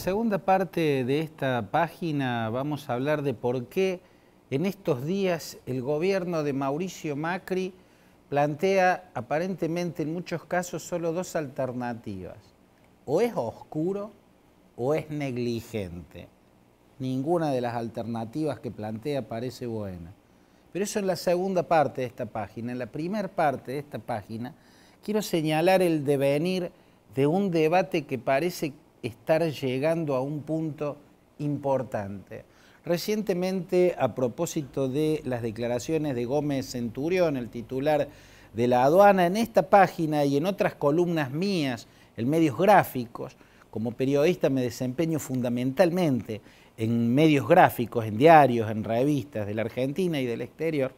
segunda parte de esta página vamos a hablar de por qué en estos días el gobierno de Mauricio Macri plantea aparentemente en muchos casos solo dos alternativas. O es oscuro o es negligente. Ninguna de las alternativas que plantea parece buena. Pero eso en la segunda parte de esta página. En la primera parte de esta página quiero señalar el devenir de un debate que parece estar llegando a un punto importante. Recientemente, a propósito de las declaraciones de Gómez Centurión, el titular de la aduana, en esta página y en otras columnas mías, en medios gráficos, como periodista me desempeño fundamentalmente en medios gráficos, en diarios, en revistas de la Argentina y del exterior,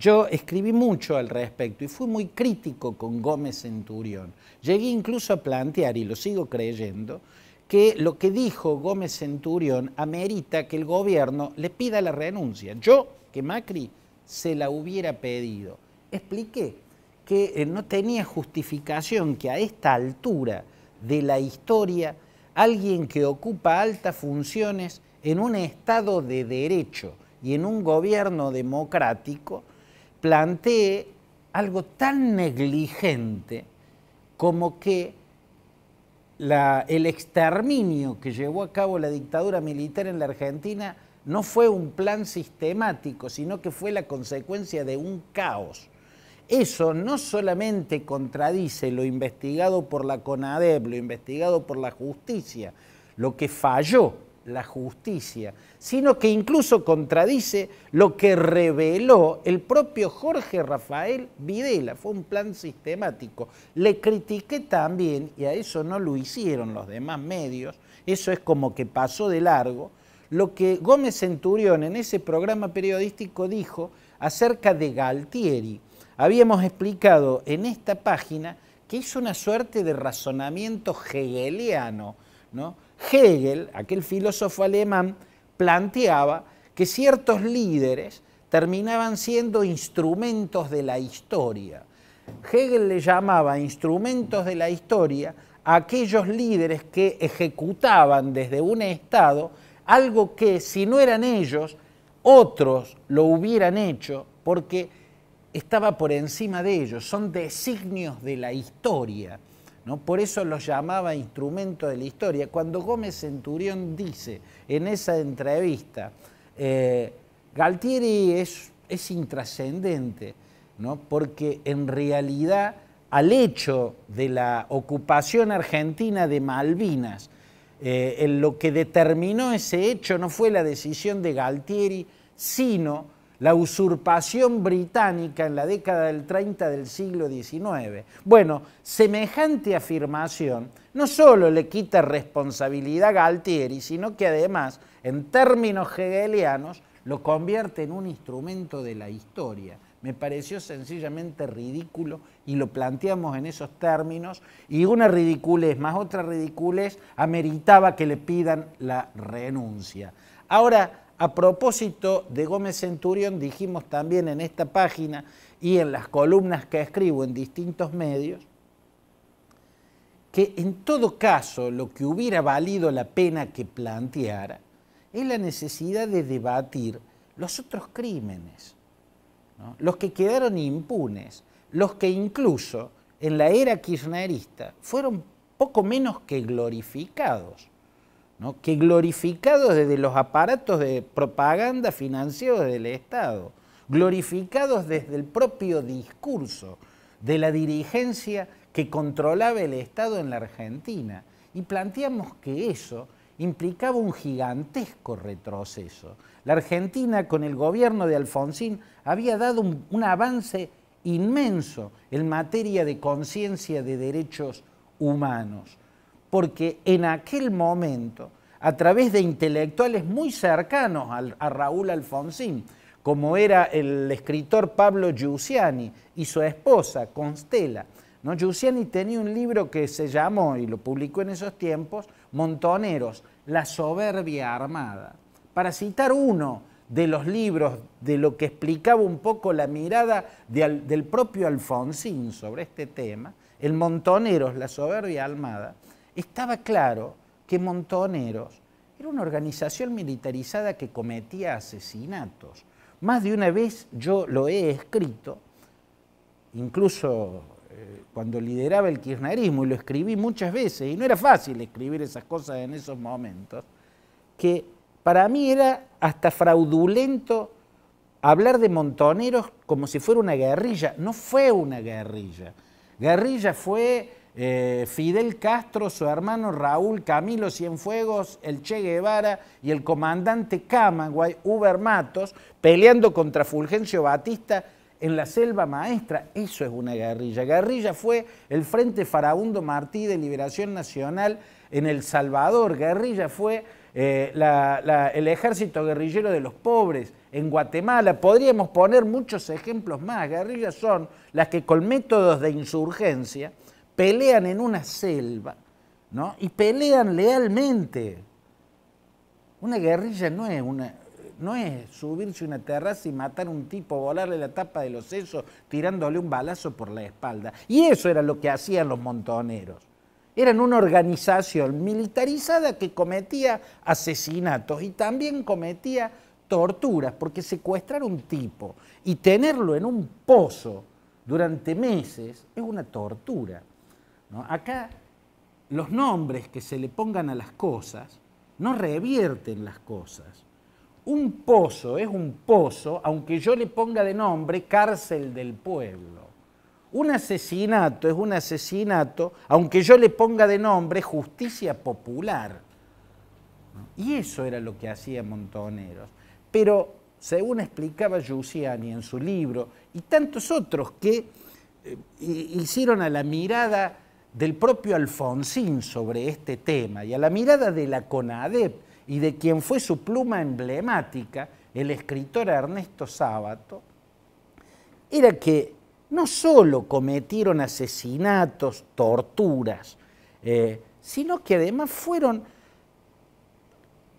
yo escribí mucho al respecto y fui muy crítico con Gómez Centurión. Llegué incluso a plantear, y lo sigo creyendo, que lo que dijo Gómez Centurión amerita que el gobierno le pida la renuncia. Yo, que Macri se la hubiera pedido. Expliqué que eh, no tenía justificación que a esta altura de la historia alguien que ocupa altas funciones en un Estado de derecho y en un gobierno democrático plantee algo tan negligente como que el exterminio que llevó a cabo la dictadura militar en la Argentina no fue un plan sistemático, sino que fue la consecuencia de un caos. Eso no solamente contradice lo investigado por la CONADEP, lo investigado por la justicia, lo que falló la justicia, sino que incluso contradice lo que reveló el propio Jorge Rafael Videla. Fue un plan sistemático. Le critiqué también, y a eso no lo hicieron los demás medios, eso es como que pasó de largo, lo que Gómez Centurión en ese programa periodístico dijo acerca de Galtieri. Habíamos explicado en esta página que es una suerte de razonamiento hegeliano, ¿no? Hegel, aquel filósofo alemán, planteaba que ciertos líderes terminaban siendo instrumentos de la historia. Hegel le llamaba instrumentos de la historia a aquellos líderes que ejecutaban desde un Estado algo que si no eran ellos, otros lo hubieran hecho porque estaba por encima de ellos, son designios de la historia. ¿no? Por eso lo llamaba instrumento de la historia. Cuando Gómez Centurión dice en esa entrevista, eh, Galtieri es, intrascendente, ¿no? porque en realidad al hecho de la ocupación argentina de Malvinas, eh, en lo que determinó ese hecho no fue la decisión de Galtieri, sino la usurpación británica en la década del 30 del siglo XIX. Bueno, semejante afirmación no solo le quita responsabilidad a Galtieri, sino que además, en términos hegelianos, lo convierte en un instrumento de la historia. Me pareció sencillamente ridículo y lo planteamos en esos términos y una ridiculez más otra ridiculez ameritaba que le pidan la renuncia. Ahora, a propósito de Gómez Centurión, dijimos también en esta página y en las columnas que escribo en distintos medios, que en todo caso lo que hubiera valido la pena que planteara es la necesidad de debatir los otros crímenes, los que quedaron impunes, los que incluso en la era kirchnerista fueron poco menos que glorificados que glorificados desde los aparatos de propaganda financiados del Estado, glorificados desde el propio discurso de la dirigencia que controlaba el Estado en la Argentina, y planteamos que eso implicaba un gigantesco retroceso. La Argentina con el gobierno de Alfonsín había dado un avance inmenso en materia de conciencia de derechos humanos, porque en aquel momento a través de intelectuales muy cercanos a, Raúl Alfonsín, como era el escritor Pablo Giussiani y su esposa, Constela. ¿no? Giussiani tenía un libro que se llamó, y lo publicó en esos tiempos, Montoneros, La soberbia armada. Para citar uno de los libros, de lo que explicaba un poco la mirada del propio Alfonsín sobre este tema, el Montoneros, La soberbia armada, estaba claro que Montoneros era una organización militarizada que cometía asesinatos. Más de una vez yo lo he escrito, incluso eh, cuando lideraba el kirchnerismo, y lo escribí muchas veces, y no era fácil escribir esas cosas en esos momentos, que para mí era hasta fraudulento hablar de montoneros como si fuera una guerrilla. No fue una guerrilla. Guerrilla fue eh, Fidel Castro, su hermano Raúl Camilo Cienfuegos, el Che Guevara y el comandante Camagüey, Uber Matos, peleando contra Fulgencio Batista en la selva maestra. Eso es una guerrilla. Guerrilla fue el Frente Faraundo Martí de Liberación Nacional en El Salvador. Guerrilla fue eh, el ejército guerrillero de los pobres en Guatemala. Podríamos poner muchos ejemplos más. Guerrillas son las que con métodos de insurgencia pelean en una selva, ¿no? Y pelean lealmente. Una guerrilla no es, no es subirse a una terraza y matar a un tipo, volarle la tapa de los sesos, tirándole un balazo por la espalda. Y eso era lo que hacían los montoneros. Eran una organización militarizada que cometía asesinatos y también cometía torturas, porque secuestrar a un tipo y tenerlo en un pozo durante meses es una tortura. Acá los nombres que se le pongan a las cosas no revierten las cosas. Un pozo es un pozo, aunque yo le ponga de nombre cárcel del pueblo. Un asesinato es un asesinato, aunque yo le ponga de nombre justicia popular. Y eso era lo que hacía Montoneros. Pero, según explicaba Giussiani en su libro, y tantos otros que eh, hicieron a la mirada del propio Alfonsín sobre este tema y a la mirada de la CONADEP y de quien fue su pluma emblemática, el escritor Ernesto Sábato, era que no solo cometieron asesinatos, torturas, eh, sino que además fueron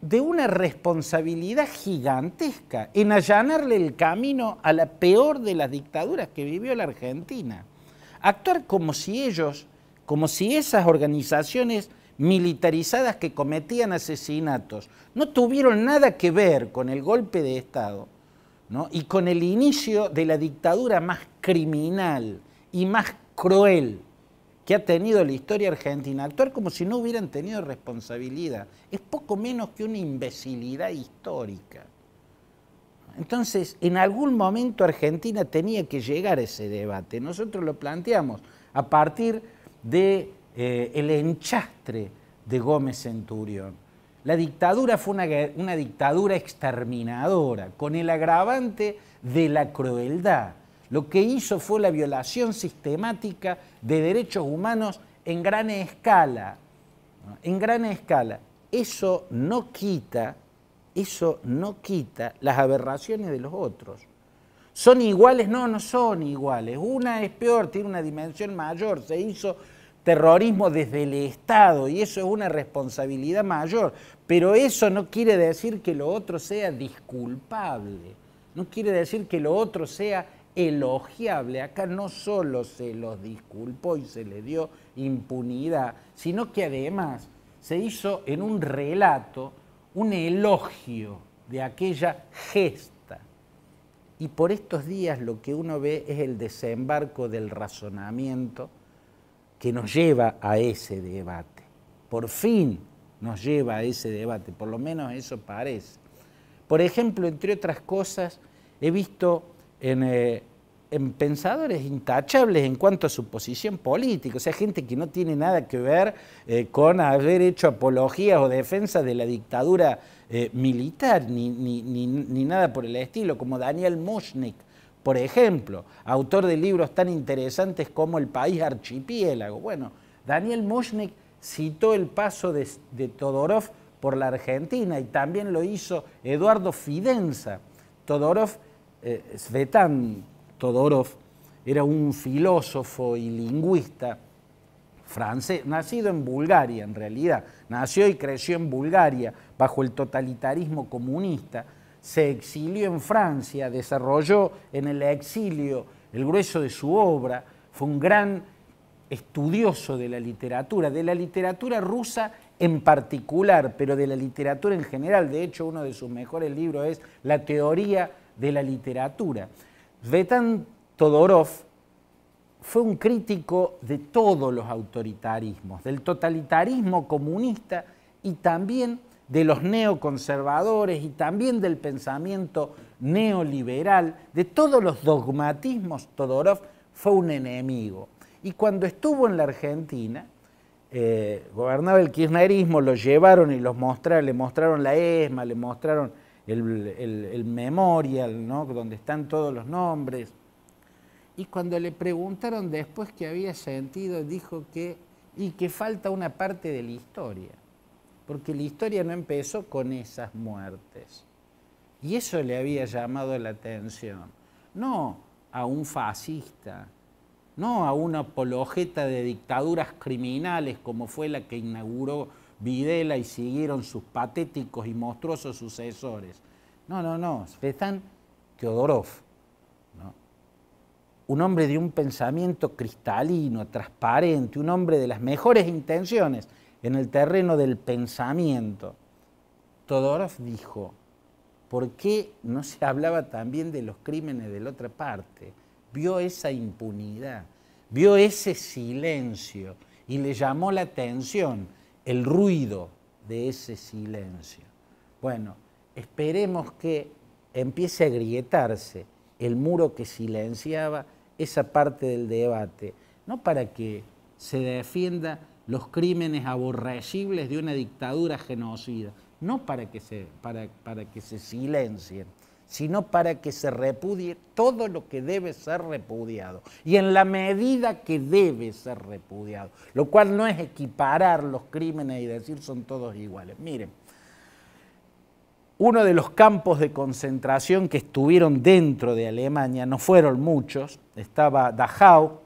de una responsabilidad gigantesca en allanarle el camino a la peor de las dictaduras que vivió la Argentina. Actuar como si ellos como si esas organizaciones militarizadas que cometían asesinatos no tuvieron nada que ver con el golpe de Estado y con el inicio de la dictadura más criminal y más cruel que ha tenido la historia argentina, actuar como si no hubieran tenido responsabilidad, es poco menos que una imbecilidad histórica. Entonces, en algún momento Argentina tenía que llegar a ese debate. Nosotros lo planteamos a partir de eh, el enchastre de Gómez Centurión. La dictadura fue una, dictadura exterminadora, con el agravante de la crueldad. Lo que hizo fue la violación sistemática de derechos humanos en gran escala. En gran escala. Eso no quita, eso no quita las aberraciones de los otros. ¿Son iguales? No, no son iguales. Una es peor, tiene una dimensión mayor, se hizo terrorismo desde el Estado y eso es una responsabilidad mayor, pero eso no quiere decir que lo otro sea disculpable, no quiere decir que lo otro sea elogiable. Acá no solo se los disculpó y se le dio impunidad, sino que además se hizo en un relato un elogio de aquella gesta y por estos días lo que uno ve es el desembarco del razonamiento que nos lleva a ese debate. Por fin nos lleva a ese debate, por lo menos eso parece. Por ejemplo, entre otras cosas, he visto en, eh, en pensadores intachables en cuanto a su posición política, o sea, gente que no tiene nada que ver eh, con haber hecho apologías o defensas de la dictadura eh, militar, ni, ni, nada por el estilo, como Daniel Mushnik, por ejemplo, autor de libros tan interesantes como El País Archipiélago. Bueno, Daniel Mushnik citó el paso de, Todorov por la Argentina y también lo hizo Eduardo Fidenza. Todorov eh, Svetan, Todorov era un filósofo y lingüista francés, nacido en Bulgaria en realidad, nació y creció en Bulgaria bajo el totalitarismo comunista, se exilió en Francia, desarrolló en el exilio el grueso de su obra, fue un gran estudioso de la literatura, de la literatura rusa en particular, pero de la literatura en general. De hecho, uno de sus mejores libros es La teoría de la literatura. Svetan Todorov fue un crítico de todos los autoritarismos, del totalitarismo comunista y también de los neoconservadores y también del pensamiento neoliberal, de todos los dogmatismos, Todorov fue un enemigo. Y cuando estuvo en la Argentina, eh, gobernaba el kirchnerismo, lo llevaron y los mostraron, le mostraron la ESMA, le mostraron el, memorial, ¿no? donde están todos los nombres. Y cuando le preguntaron después qué había sentido, dijo que, y que falta una parte de la historia, porque la historia no empezó con esas muertes. Y eso le había llamado la atención. No a un fascista, no a una apologeta de dictaduras criminales como fue la que inauguró Videla y siguieron sus patéticos y monstruosos sucesores. No, no, no, Están Teodorov, un hombre de un pensamiento cristalino, transparente, un hombre de las mejores intenciones en el terreno del pensamiento. Teodorov dijo, ¿por qué no se hablaba también de los crímenes de la otra parte? Vio esa impunidad, vio ese silencio y le llamó la atención el ruido de ese silencio. Bueno, esperemos que empiece a grietarse el muro que silenciaba esa parte del debate, no para que se defienda los crímenes aborrecibles de una dictadura genocida, no para que se, para, para que se silencien, sino para que se repudie todo lo que debe ser repudiado y en la medida que debe ser repudiado, lo cual no es equiparar los crímenes y decir son todos iguales. Miren, uno de los campos de concentración que estuvieron dentro de Alemania, no fueron muchos, estaba Dachau,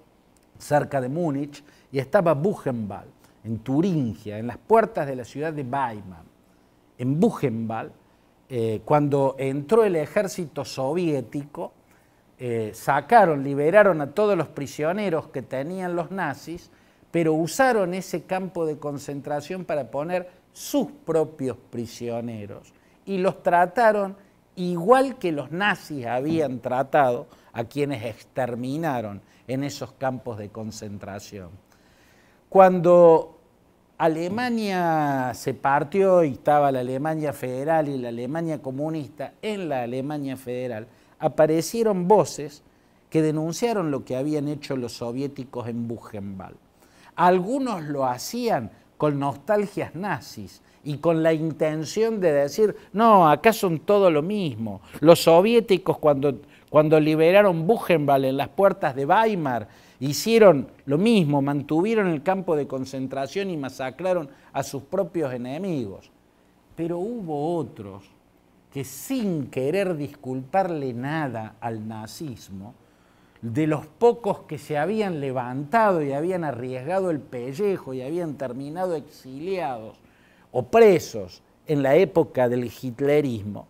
cerca de Múnich, y estaba Buchenwald, en Turingia, en las puertas de la ciudad de Weimar. En Buchenwald, eh, cuando entró el ejército soviético, eh, sacaron, liberaron a todos los prisioneros que tenían los nazis, pero usaron ese campo de concentración para poner sus propios prisioneros y los trataron igual que los nazis habían tratado a quienes exterminaron en esos campos de concentración. Cuando Alemania se partió y estaba la Alemania federal y la Alemania comunista en la Alemania federal, aparecieron voces que denunciaron lo que habían hecho los soviéticos en Buchenwald. Algunos lo hacían con nostalgias nazis y con la intención de decir, no, acá son todo lo mismo. Los soviéticos cuando, cuando liberaron Buchenwald en las puertas de Weimar, hicieron lo mismo, mantuvieron el campo de concentración y masacraron a sus propios enemigos. Pero hubo otros que sin querer disculparle nada al nazismo, de los pocos que se habían levantado y habían arriesgado el pellejo y habían terminado exiliados o presos en la época del hitlerismo,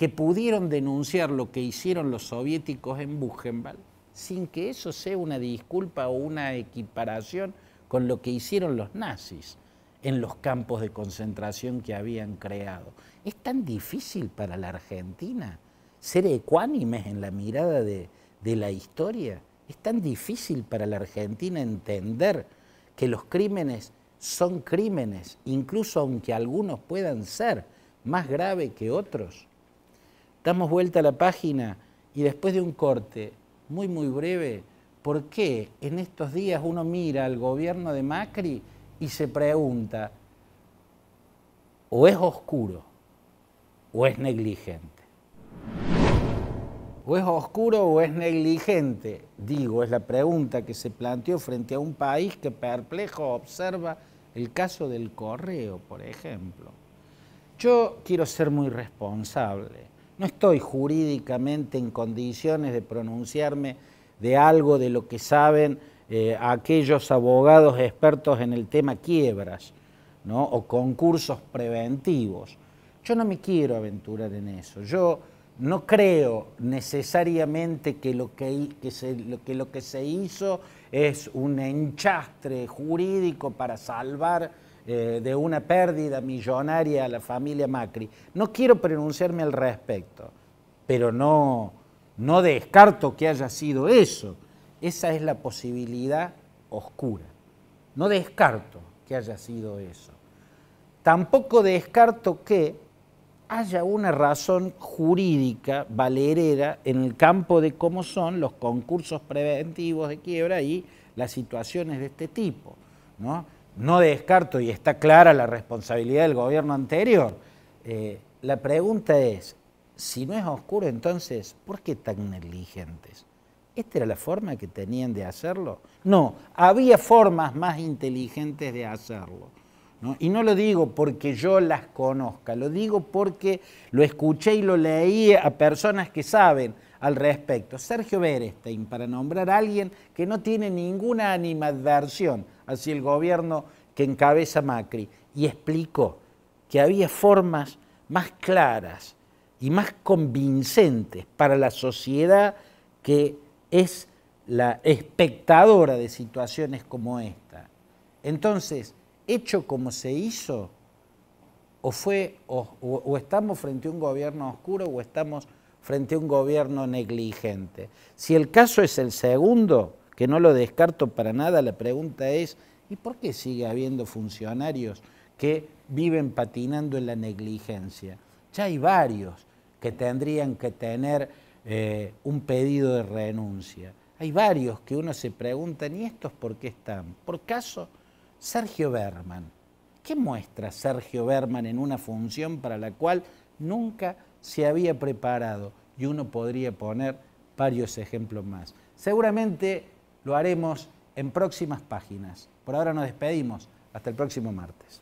que pudieron denunciar lo que hicieron los soviéticos en Buchenwald sin que eso sea una disculpa o una equiparación con lo que hicieron los nazis en los campos de concentración que habían creado. Es tan difícil para la Argentina ser ecuánimes en la mirada de, de la historia. Es tan difícil para la Argentina entender que los crímenes son crímenes, incluso aunque algunos puedan ser más graves que otros damos vuelta a la página y después de un corte muy, muy breve, ¿por qué en estos días uno mira al gobierno de Macri y se pregunta, o es oscuro, o es negligente? ¿O es oscuro o es negligente? Digo, es la pregunta que se planteó frente a un país que perplejo observa el caso del correo, por ejemplo. Yo quiero ser muy responsable no estoy jurídicamente en condiciones de pronunciarme de algo de lo que saben eh, aquellos abogados expertos en el tema quiebras ¿no? o concursos preventivos. Yo no me quiero aventurar en eso. Yo no creo necesariamente que lo que, lo que se hizo es un enchastre jurídico para salvar eh, de una pérdida millonaria a la familia Macri. No quiero pronunciarme al respecto, pero no, no descarto que haya sido eso. Esa es la posibilidad oscura. No descarto que haya sido eso. Tampoco descarto que haya una razón jurídica valerera en el campo de cómo son los concursos preventivos de quiebra y las situaciones de este tipo. ¿no? no descarto y está clara la responsabilidad del gobierno anterior, eh, la pregunta es, si no es oscuro entonces, ¿por qué tan negligentes? ¿Esta era la forma que tenían de hacerlo? No, había formas más inteligentes de hacerlo. Y no lo digo porque yo las conozca, lo digo porque lo escuché y lo leí a personas que saben al respecto. Sergio Berestein, para nombrar a alguien que no tiene ninguna animadversión hacia el gobierno que encabeza Macri, y explicó que había formas más claras y más convincentes para la sociedad que es la espectadora de situaciones como esta. Entonces, hecho como se hizo, o, fue, o estamos frente a un gobierno oscuro o estamos frente a un gobierno negligente. Si el caso es el segundo, que no lo descarto para nada, la pregunta es, ¿y por qué sigue habiendo funcionarios que viven patinando en la negligencia? Ya hay varios que tendrían que tener eh, un pedido de renuncia. Hay varios que uno se pregunta, ¿y estos por qué están? Por caso, Sergio Berman. ¿Qué muestra Sergio Berman en una función para la cual nunca se había preparado y uno podría poner varios ejemplos más. Seguramente lo haremos en próximas páginas. Por ahora nos despedimos. Hasta el próximo martes.